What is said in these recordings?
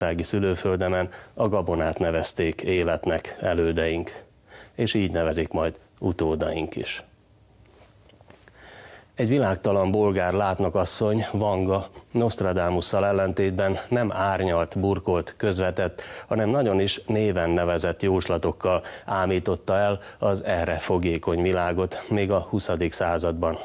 magyarországi szülőföldemen a gabonát nevezték életnek elődeink, és így nevezik majd utódaink is. Egy világtalan bolgár asszony, Vanga, Nostradamusszal ellentétben nem árnyalt, burkolt, közvetett, hanem nagyon is néven nevezett jóslatokkal ámította el az erre fogékony világot még a 20. században.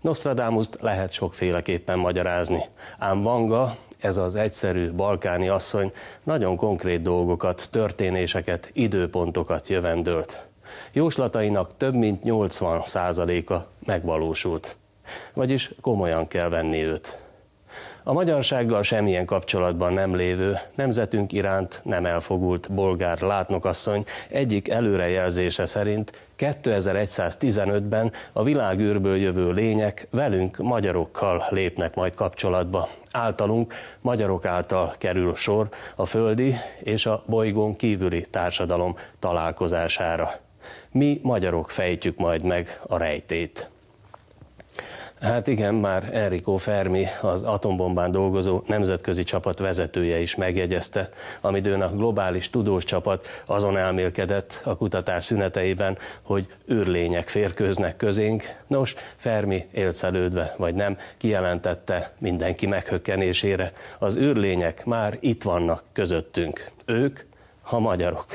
Nostradamust lehet sokféleképpen magyarázni, ám Vanga ez az egyszerű balkáni asszony nagyon konkrét dolgokat, történéseket, időpontokat jövendőlt. Jóslatainak több mint 80 százaléka megvalósult. Vagyis komolyan kell venni őt. A magyarsággal semmilyen kapcsolatban nem lévő, nemzetünk iránt nem elfogult bolgár látnokasszony egyik előrejelzése szerint 2115-ben a világűrből jövő lények velünk magyarokkal lépnek majd kapcsolatba. Általunk, magyarok által kerül sor a földi és a bolygón kívüli társadalom találkozására. Mi magyarok fejtjük majd meg a rejtét. Hát igen, már Enrico Fermi, az atombombán dolgozó nemzetközi csapat vezetője is megjegyezte, amidőn a globális tudós csapat azon elmélkedett a kutatás szüneteiben, hogy űrlények férkőznek közénk. Nos, Fermi élszelődve vagy nem, kijelentette mindenki meghökkenésére. Az űrlények már itt vannak közöttünk. Ők, ha magyarok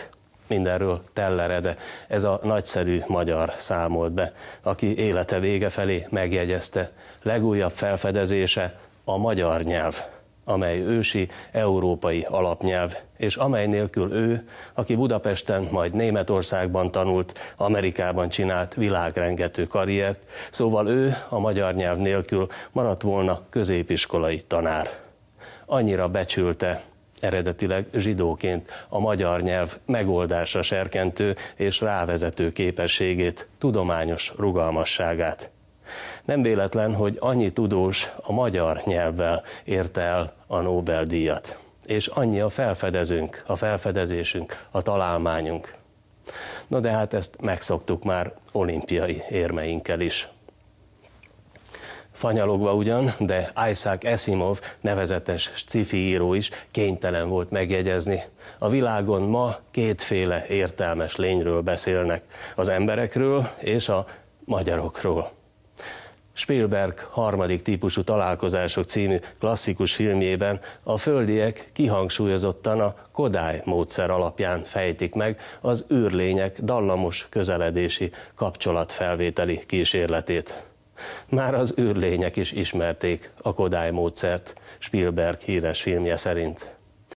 mindenről tellere, de ez a nagyszerű magyar számolt be, aki élete vége felé megjegyezte legújabb felfedezése a magyar nyelv amely ősi európai alapnyelv, és amely nélkül ő, aki Budapesten, majd Németországban tanult, Amerikában csinált világrengető karriert, szóval ő a magyar nyelv nélkül maradt volna középiskolai tanár. Annyira becsülte eredetileg zsidóként a magyar nyelv megoldásra serkentő és rávezető képességét, tudományos rugalmasságát. Nem véletlen, hogy annyi tudós a magyar nyelvvel érte el a Nobel-díjat. És annyi a felfedezünk, a felfedezésünk, a találmányunk. Na de hát ezt megszoktuk már olimpiai érmeinkkel is. Fanyalogva ugyan, de Isaac Asimov, nevezetes sci-fi író is kénytelen volt megjegyezni. A világon ma kétféle értelmes lényről beszélnek, az emberekről és a magyarokról. Spielberg harmadik típusú találkozások című klasszikus filmjében a földiek kihangsúlyozottan a Kodály módszer alapján fejtik meg az űrlények dallamos közeledési kapcsolatfelvételi kísérletét. Már az űrlények is ismerték a Kodály módszert Spielberg híres filmje szerint.